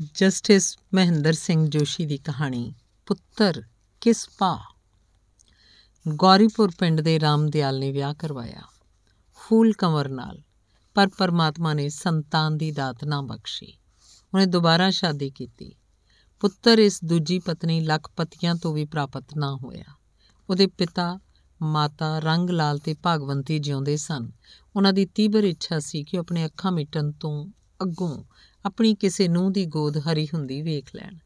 justice Mahinder Singh Joshi ਦੀ ਕਹਾਣੀ ਪੁੱਤਰ ਕਿਸ ਪਾ ਗੌਰੀਪੁਰ ਪਿੰਡ ਦੇ ਰਾਮਦਿਆਲ ਨੇ ਵਿਆਹ ਕਰਵਾਇਆ ਫੂਲ ਕੰਵਰ ਨਾਲ ਪਰ ਪਰਮਾਤਮਾ ਨੇ ਸੰਤਾਨ ਦੀ ਦਾਤ ਨਾ ਬਖਸ਼ੀ ਉਹਨੇ ਦੁਬਾਰਾ ਸ਼ਾਦੀ ਕੀਤੀ ਪੁੱਤਰ ਇਸ ਦੂਜੀ ਪਤਨੀ ਲਖਪਤੀਆਂ ਤੋਂ ਵੀ ਪ੍ਰਾਪਤ ਨਾ ਹੋਇਆ ਉਹਦੇ ਪਿਤਾ ਮਾਤਾ ਰੰਗ ਲਾਲ ਤੇ ਭਗਵੰਤੀ ਜਿਉਂਦੇ ਸਨ ਉਹਨਾਂ ਦੀ ਤੀਬਰ ਇੱਛਾ ਸੀ ਕਿ ਆਪਣੇ ਅੱਖਾਂ ਮਿਟਣ ਤੋਂ ਅੱਗੋਂ ਆਪਣੀ ਕਿਸੇ ਨੂੰ ਦੀ ਗੋਦ ਹਰੀ ਹੁੰਦੀ ਵੇਖ ਲੈਣ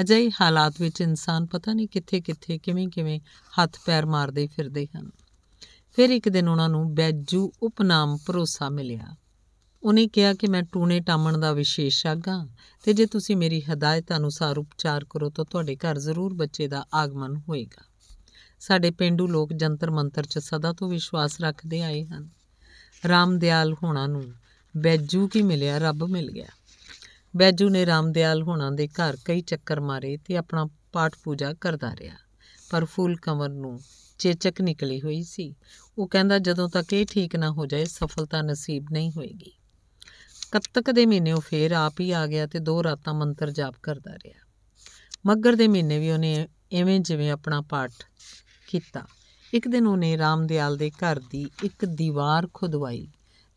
ਅਜਿਹੇ ਹਾਲਾਤ ਵਿੱਚ ਇਨਸਾਨ ਪਤਾ ਨਹੀਂ ਕਿੱਥੇ-ਕਿੱਥੇ ਕਿਵੇਂ-ਕਿਵੇਂ ਹੱਥ ਪੈਰ ਮਾਰਦੇ ਫਿਰਦੇ ਹਨ ਫਿਰ ਇੱਕ ਦਿਨ ਉਹਨਾਂ ਨੂੰ ਬੈਜੂ ਉਪਨਾਮ ਭਰੋਸਾ ਮਿਲਿਆ ਉਹਨੇ ਕਿਹਾ ਕਿ ਮੈਂ ਟੂਨੇ ਟਾਮਣ ਦਾ ਵਿਸ਼ੇਸ਼ੱਗ ਹਾਂ ਤੇ ਜੇ ਤੁਸੀਂ ਮੇਰੀ ਹਦਾਇਤ ਅਨੁਸਾਰ ਉਪਚਾਰ ਕਰੋ ਤਾਂ ਤੁਹਾਡੇ ਘਰ ਜ਼ਰੂਰ ਬੱਚੇ ਦਾ ਆਗਮਨ ਹੋਏਗਾ ਸਾਡੇ ਪਿੰਡੂ ਲੋਕ ਜੰਤਰ ਮੰਤਰ 'ਚ ਸਦਾ ਤੋਂ ਵਿਸ਼ਵਾਸ ਰੱਖਦੇ ਆਏ ਹਨ ਰਾਮਦਿਆਲ ਹੋਣਾ ਨੂੰ ਬੈਜੂ ਕੀ ਮਿਲਿਆ ਰੱਬ ਮਿਲ ਗਿਆ ਬੈਜੂ ਨੇ ਰਾਮਦਿਆਲ ਹੋਣਾ ਦੇ ਘਰ ਕਈ ਚੱਕਰ ਮਾਰੇ ਤੇ ਆਪਣਾ ਪਾਠ ਪੂਜਾ ਕਰਦਾ ਰਿਹਾ ਪਰ ਫੁੱਲ ਕਮਰ ਨੂੰ ਚੇਚਕ ਨਿਕਲੀ ਹੋਈ ਸੀ ਉਹ ਕਹਿੰਦਾ ਜਦੋਂ ਤੱਕ ਇਹ ਠੀਕ ਨਾ ਹੋ ਜਾਏ ਸਫਲਤਾ ਨਸੀਬ ਨਹੀਂ ਹੋਏਗੀ ਕੱਤਕ ਦੇ ਮਹੀਨੇ ਉਹ ਫੇਰ ਆਪ ਹੀ ਆ ਗਿਆ ਤੇ ਦੋ ਰਾਤਾਂ ਮੰਤਰ ਜਾਪ ਕਰਦਾ ਰਿਹਾ ਮੱਗਰ ਦੇ ਮਹੀਨੇ ਵੀ ਉਹਨੇ ਐਵੇਂ ਜਿਵੇਂ ਆਪਣਾ ਪਾਠ ਕੀਤਾ ਇੱਕ ਦਿਨ ਉਹਨੇ ਰਾਮਦਿਆਲ ਦੇ ਘਰ ਦੀ ਇੱਕ ਦੀਵਾਰ ਖੁਦਵਾਈ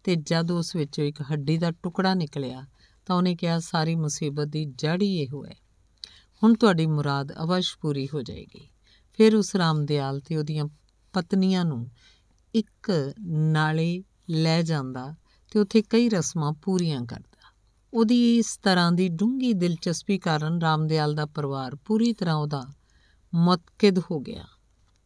ਤੇ ਜਦ ਉਸ ਵਿੱਚੋਂ ਇੱਕ ਹੱਡੀ ਦਾ ਟੁਕੜਾ ਨਿਕਲਿਆ ਤਾਂ ਉਹਨੇ ਕਿਹਾ ਸਾਰੀ ਮੁਸੀਬਤ ਦੀ ਜੜ ਹੀ ਇਹੋ ਹੈ ਹੁਣ ਤੁਹਾਡੀ ਮੁਰਾਦ ਅਵਸ਼ ਪੂਰੀ ਹੋ ਜਾਏਗੀ ਫਿਰ ਉਸ ਰਾਮਦਿਆਲ ਤੇ ਉਹਦੀਆਂ ਪਤਨੀਆਂ ਨੂੰ ਇੱਕ ਨਾਲੇ ਲੈ ਜਾਂਦਾ ਤੇ ਉੱਥੇ ਕਈ ਰਸਮਾਂ ਪੂਰੀਆਂ ਕਰਦਾ ਉਹਦੀ ਇਸ ਤਰ੍ਹਾਂ ਦੀ ਡੂੰਗੀ ਦਿਲਚਸਪੀ ਕਾਰਨ ਰਾਮਦਿਆਲ ਦਾ ਪਰਿਵਾਰ ਪੂਰੀ ਤਰ੍ਹਾਂ ਉਹਦਾ ਮਤਕਿਦ ਹੋ ਗਿਆ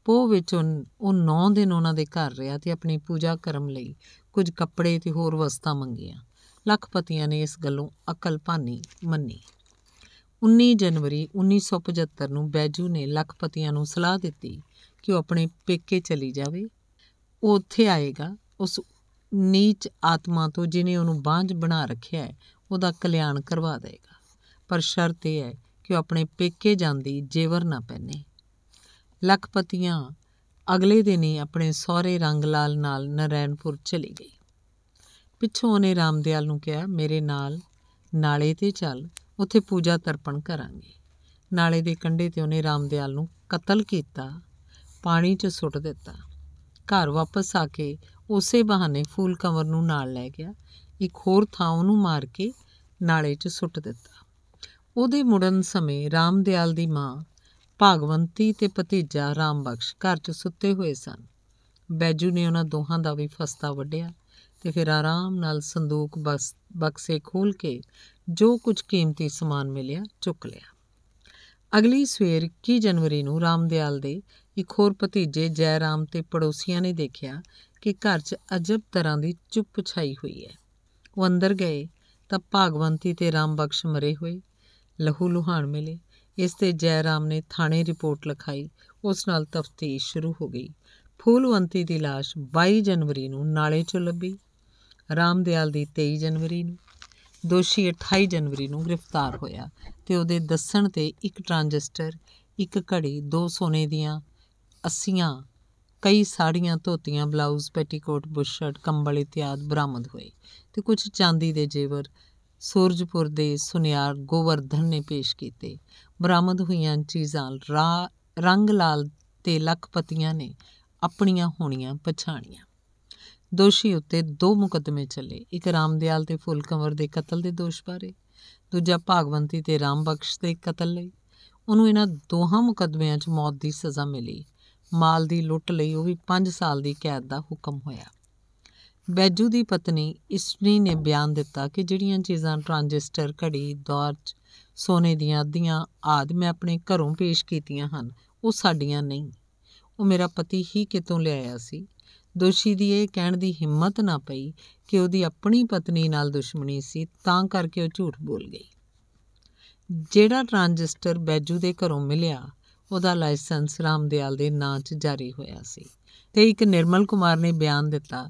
ਪੋ ਵਿੱਚ ਉਹ 9 ਦਿਨ ਉਹਨਾਂ ਦੇ ਘਰ ਰਿਹਾ ਤੇ ਆਪਣੀ ਪੂਜਾ ਕਰਮ ਲਈ ਕੁਝ ਕੱਪੜੇ ਤੇ ਹੋਰ ਵਸਤਾਂ ਮੰਗੀਆਂ ਲਖਪਤੀਆਂ ਨੇ ਇਸ ਗੱਲੋਂ ਅਕਲ ਭਾਨੀ ਮੰਨੀ 19 ਜਨਵਰੀ 1975 ਨੂੰ ਬੈਜੂ ਨੇ ਲਖਪਤੀਆਂ ਨੂੰ ਸਲਾਹ ਦਿੱਤੀ ਕਿ ਉਹ ਆਪਣੇ ਪੇਕੇ ਚਲੀ ਜਾਵੇ ਉਹ ਉੱਥੇ ਆਏਗਾ ਉਸ ਨੀਚ ਆਤਮਾ ਤੋਂ ਜਿਨੇ ਉਹਨੂੰ ਬਾਂਝ ਬਣਾ ਰੱਖਿਆ ਹੈ ਉਹਦਾ ਕਲਿਆਣ ਕਰਵਾ ਦੇਗਾ ਪਰ ਸ਼ਰਤ ਇਹ ਹੈ ਕਿ ਉਹ ਆਪਣੇ ਪੇਕੇ ਜਾਂਦੀ ਜੇਵਰ ਨਾ ਪਹਿਨੇ ਲਖਪਤੀਆਂ ਅਗਲੇ ਦਿਨ ਹੀ ਆਪਣੇ ਸਹੁਰੇ ਰੰਗ ਲਾਲ ਨਾਲ ਨਰੈਣਪੁਰ ਚਲੀ ਗਈ ਪਿੱਛੋਂ ਉਹਨੇ ਰਾਮਦਿਆਲ ਨੂੰ ਕਿਹਾ ਮੇਰੇ ਨਾਲ ਨਾਲੇ ਤੇ ਚੱਲ ਉੱਥੇ ਪੂਜਾ ਤਰਪਣ ਕਰਾਂਗੇ ਨਾਲੇ ਦੇ ਕੰਢੇ ਤੇ ਉਹਨੇ ਰਾਮਦਿਆਲ ਨੂੰ ਕਤਲ ਕੀਤਾ ਪਾਣੀ 'ਚ ਸੁੱਟ ਦਿੱਤਾ ਘਰ ਵਾਪਸ ਆ ਕੇ ਉਸੇ ਬਹਾਨੇ ਫੂਲ ਕੰਵਰ ਨੂੰ ਨਾਲ ਲੈ ਗਿਆ ਇੱਕ ਹੋਰ ਥਾਂ ਉਹਨੂੰ ਮਾਰ ਕੇ ਨਾਲੇ 'ਚ ਸੁੱਟ ਦਿੱਤਾ ਉਹਦੇ ਮੁੜਨ ਸਮੇਂ ਰਾਮਦਿਆਲ ਦੀ ਮਾਂ ਭਾਗਵੰਤੀ ਤੇ ਭਤੀਜਾ ਰਾਮਬਖਸ਼ ਘਰ 'ਚ ਸੁੱਤੇ ਹੋਏ ਸਨ ਬੈਜੂ ਨੇ ਉਹਨਾਂ ਦੋਹਾਂ ਦਾ ਵੀ ਫਸਤਾ ਵੱਢਿਆ ਤੇ ਫਿਰ ਆਰਾਮ ਨਾਲ ਸੰਦੂਕ ਬਕਸੇ ਖੋਲ ਕੇ ਜੋ ਕੁਝ ਕੀਮਤੀ ਸਮਾਨ ਮਿਲਿਆ ਚੁੱਕ ਲਿਆ ਅਗਲੀ ਸਵੇਰ 21 ਜਨਵਰੀ ਨੂੰ ਰਾਮਦਿਆਲ ਦੇ ਇੱਕ ਹੋਰ ਭਤੀਜੇ ਜੈਰਾਮ ਤੇ ਪੜੋਸੀਆਂ ਨੇ ਦੇਖਿਆ ਕਿ ਘਰ 'ਚ ਅਜਬ ਤਰ੍ਹਾਂ ਦੀ ਚੁੱਪ ਛਾਈ ਹੋਈ ਹੈ ਉਹ ਅੰਦਰ ਗਏ ਤਾਂ ਭਾਗਵੰਤੀ ਤੇ ਰਾਮ ਬਖਸ਼ ਮਰੇ ਹੋਏ ਲਹੂ ਲੁਹਾਣ ਮਿਲੇ ਇਸ ਤੇ ਜੈਰਾਮ ਨੇ ਥਾਣੇ ਰਿਪੋਰਟ ਲਿਖਾਈ ਉਸ ਨਾਲ ਤਫਤੀਸ਼ ਸ਼ੁਰੂ ਹੋ ਗਈ ਫੂਲਵੰਤੀ ਦੀ লাশ 22 ਜਨਵਰੀ ਨੂੰ ਨਾਲੇ 'ਚ ਲੱਭੀ ਰਾਮਦਿਆਲ ਦੀ 23 ਜਨਵਰੀ ਨੂੰ ਦੋਸ਼ੀ 28 ਜਨਵਰੀ ਨੂੰ ਗ੍ਰਿਫਤਾਰ ਹੋਇਆ ਤੇ ਉਹਦੇ ਦੱਸਣ ਤੇ ਇੱਕ ਟ੍ਰਾਂਜਿਸਟਰ ਇੱਕ ਘੜੀ ਦੋ ਸੋਨੇ ਦੀਆਂ ਅਸੀਆਂ ਕਈ ਸਾੜੀਆਂ ਧੋਤੀਆਂ ਬਲਾਊਜ਼ ਪੈਟੀਕੋਟ ਬੁਸ਼ਰਟ ਕੰਬਲ ਇਤਿਆਦ ਬਰਾਮਦ ਹੋਏ ਤੇ ਕੁਝ ਚਾਂਦੀ ਦੇ ਜੇਵਰ ਸੂਰਜਪੁਰ ਦੇ ਸੁਨਿਆਰ ਗੋਵਰਧਨ ਨੇ ਪੇਸ਼ ਕੀਤੇ ਬਰਾਮਦ ਹੋਈਆਂ ਚੀਜ਼ਾਂ ਰੰਗ ਲਾਲ ਤੇ ਲਖਪਤੀਆਂ ਨੇ ਆਪਣੀਆਂ ਹੋਣੀਆਂ ਪਛਾਣੀਆਂ ਦੋਸ਼ੀ ਉੱਤੇ ਦੋ ਮੁਕੱਦਮੇ ਚੱਲੇ ਇੱਕ ਰਾਮਦਿਆਲ ਤੇ ਫੁੱਲ ਦੇ ਕਤਲ ਦੇ ਦੋਸ਼ ਬਾਰੇ ਦੂਜਾ ਭਾਗਵੰਤੀ ਤੇ ਰਾਮਬਖਸ਼ ਦੇ ਕਤਲ ਲਈ ਉਹਨੂੰ ਇਹਨਾਂ ਦੋਹਾਂ ਮੁਕੱਦਮਿਆਂ 'ਚ ਮੌਤ ਦੀ ਸਜ਼ਾ ਮਿਲੀ ਮਾਲ ਦੀ ਲੁੱਟ ਲਈ ਉਹ ਵੀ 5 ਸਾਲ ਦੀ ਕੈਦ ਦਾ ਹੁਕਮ ਹੋਇਆ ਬੈਜੂ ਦੀ ਪਤਨੀ ਇਸਨੀ ਨੇ ਬਿਆਨ ਦਿੱਤਾ ਕਿ ਜਿਹੜੀਆਂ ਚੀਜ਼ਾਂ ਟ੍ਰਾਂਜਿਸਟਰ ਘੜੀ ਦੌਰ ਸੋਨੇ ਦੀਆਂ ਅੱਧੀਆਂ ਆਦ ਮੈਂ ਆਪਣੇ ਘਰੋਂ ਪੇਸ਼ ਕੀਤੀਆਂ ਹਨ ਉਹ ਸਾਡੀਆਂ ਨਹੀਂ ਉਹ ਮੇਰਾ ਪਤੀ ਹੀ ਕਿਤੋਂ ਲਿਆਇਆ ਸੀ ਦੋਸ਼ੀ ਦੀ ਇਹ ਕਹਿਣ ਦੀ ਹਿੰਮਤ ਨਾ ਪਈ ਕਿ ਉਹਦੀ ਆਪਣੀ ਪਤਨੀ ਨਾਲ ਦੁਸ਼ਮਣੀ ਸੀ ਤਾਂ ਕਰਕੇ ਉਹ ਝੂਠ ਬੋਲ ਗਈ ਜਿਹੜਾ ਟ੍ਰਾਂਜਿਸਟਰ ਬੈਜੂ ਦੇ ਘਰੋਂ ਮਿਲਿਆ ਉਹਦਾ ਲਾਇਸੈਂਸ ਰਾਮਦੇਵਾਲ ਦੇ ਨਾਂ 'ਚ ਜਾਰੀ ਹੋਇਆ ਸੀ ਤੇ ਇੱਕ ਨਿਰਮਲ ਕੁਮਾਰ ਨੇ ਬਿਆਨ ਦਿੱਤਾ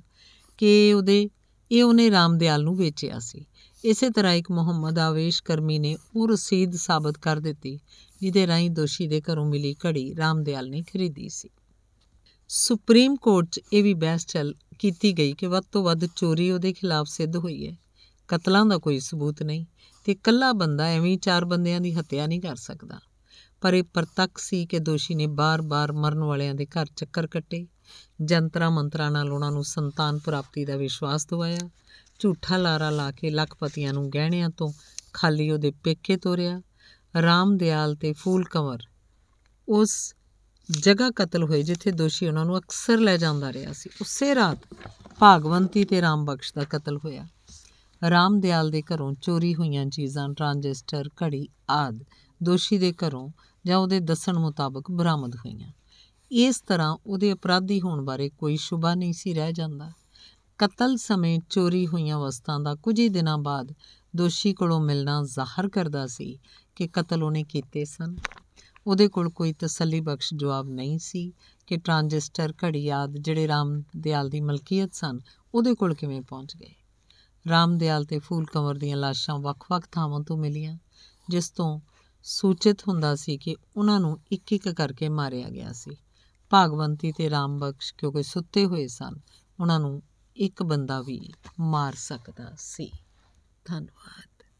ਕਿ ਉਹਦੇ ਇਹ ਉਹਨੇ ਰਾਮਦੇਵਾਲ ਨੂੰ ਵੇਚਿਆ ਸੀ ਇਸੇ ਤਰ੍ਹਾਂ ਇੱਕ ਮੁਹੰਮਦ ਆਵੇਸ਼ ਕਰਮੀ ਨੇ ਉਹ ਰਸੀਦ ਸਾਬਤ ਕਰ ਦਿੱਤੀ ਜਿਹਦੇ ਰਾਹੀਂ ਦੋਸ਼ੀ ਦੇ ਘਰੋਂ ਮਿਲੀ ਘੜੀ ਰਾਮਦੇਵਾਲ ਨੇ ਖਰੀਦੀ ਸੀ ਸੁਪਰੀਮ ਕੋਰਟ 'ਚ ਇਹ ਵੀ ਬਹਿਸ ਚੱਲ ਕੀਤੀ ਗਈ ਕਿ ਵੱਧ ਤੋਂ ਵੱਧ ਚੋਰੀ ਉਹਦੇ ਖਿਲਾਫ ਸਿੱਧ ਹੋਈ ਹੈ ਕਤਲਾਂ ਦਾ ਕੋਈ ਸਬੂਤ ਨਹੀਂ ਤੇ ਇਕੱਲਾ ਬੰਦਾ ਐਵੇਂ ਚਾਰ ਬੰਦਿਆਂ ਦੀ ਹੱਤਿਆ ਨਹੀਂ ਕਰ ਸਕਦਾ ਪਰ ਇਹ ਪ੍ਰਤੱਖ ਸੀ ਕਿ ਦੋਸ਼ੀ ਨੇ ਬਾਰ-ਬਾਰ ਮਰਨ ਵਾਲਿਆਂ ਦੇ ਘਰ ਚੱਕਰ ਕੱਟੇ ਜੰਤਰਾ ਮੰਤਰਾ ਨਾਲ ਉਹਨਾਂ ਨੂੰ ਸੰਤਾਨ ਪ੍ਰਾਪਤੀ ਦਾ ਵਿਸ਼ਵਾਸ ਦਵਾਇਆ ਝੂਠਾ ਲਾਰਾ ਲਾ ਕੇ ਲੱਖਪਤੀਆਂ ਨੂੰ ਗਹਿਣਿਆਂ ਤੋਂ ਖਾਲੀ ਉਹਦੇ ਪੇਕੇ ਤੋਰਿਆ ਰਾਮਦਿਆਲ ਤੇ ਫੂਲ ਕੰਵਰ ਉਸ ਜਗ੍ਹਾ ਕਤਲ ਹੋਏ ਜਿੱਥੇ ਦੋਸ਼ੀ ਉਹਨਾਂ ਨੂੰ ਅਕਸਰ ਲੈ ਜਾਂਦਾ ਰਿਹਾ ਸੀ ਉਸੇ ਰਾਤ ਭਾਗਵੰਤੀ ਤੇ ਰਾਮ ਬਖਸ਼ ਦਾ ਕਤਲ ਹੋਇਆ ਰਾਮ ਦਿਆਲ ਦੇ ਘਰੋਂ ਚੋਰੀ ਹੋਈਆਂ ਚੀਜ਼ਾਂ ਟ੍ਰਾਂਜਿਸਟਰ ਘੜੀ ਆਦ ਦੋਸ਼ੀ ਦੇ ਘਰੋਂ ਜਾਂ ਉਹਦੇ ਦੱਸਣ ਮੁਤਾਬਕ ਬਰਾਮਦ ਹੋਈਆਂ ਇਸ ਤਰ੍ਹਾਂ ਉਹਦੇ ਅਪਰਾਧੀ ਹੋਣ ਬਾਰੇ ਕੋਈ ਸ਼ੁਬਾ ਨਹੀਂ ਸੀ ਰਹਿ ਜਾਂਦਾ ਕਤਲ ਸਮੇਂ ਚੋਰੀ ਹੋਈਆਂ ਵਸਤਾਂ ਦਾ ਕੁਝ ਹੀ ਦਿਨਾਂ ਬਾਅਦ ਦੋਸ਼ੀ ਕੋਲੋਂ ਮਿਲਣਾ ਜ਼ਾਹਰ ਕਰਦਾ ਸੀ ਕਿ ਕਤਲ ਉਹਨੇ ਕੀਤੇ ਸਨ ਉਹਦੇ ਕੋਲ ਕੋਈ ਤਸੱਲੀ ਬਖਸ਼ ਜਵਾਬ ਨਹੀਂ ਸੀ ਕਿ ਟ੍ਰਾਂਜਿਸਟਰ ਘੜੀਆਦ ਜਿਹੜੇ ਰਾਮ ਦਿਆਲ ਦੀ ਮਲਕੀਅਤ ਸਨ ਉਹਦੇ ਕੋਲ ਕਿਵੇਂ ਪਹੁੰਚ ਗਏ ਰਾਮ ਦਿਆਲ ਤੇ ਫੂਲ ਕਮਰ ਦੀਆਂ ਲਾਸ਼ਾਂ ਵੱਖ-ਵੱਖ ਥਾਵਾਂ ਤੋਂ ਮਿਲੀਆਂ ਜਿਸ ਤੋਂ ਸੂਚਿਤ ਹੁੰਦਾ ਸੀ ਕਿ ਉਹਨਾਂ ਨੂੰ ਇੱਕ-ਇੱਕ ਕਰਕੇ ਮਾਰਿਆ ਗਿਆ ਸੀ ਭਾਗਵੰਤੀ ਤੇ ਰਾਮ ਬਖਸ਼ ਕਿਉਂਕਿ ਸੁੱਤੇ ਹੋਏ ਸਨ ਉਹਨਾਂ ਨੂੰ ਇੱਕ ਬੰਦਾ ਵੀ ਮਾਰ ਸਕਦਾ ਸੀ ਧੰਨਵਾਦ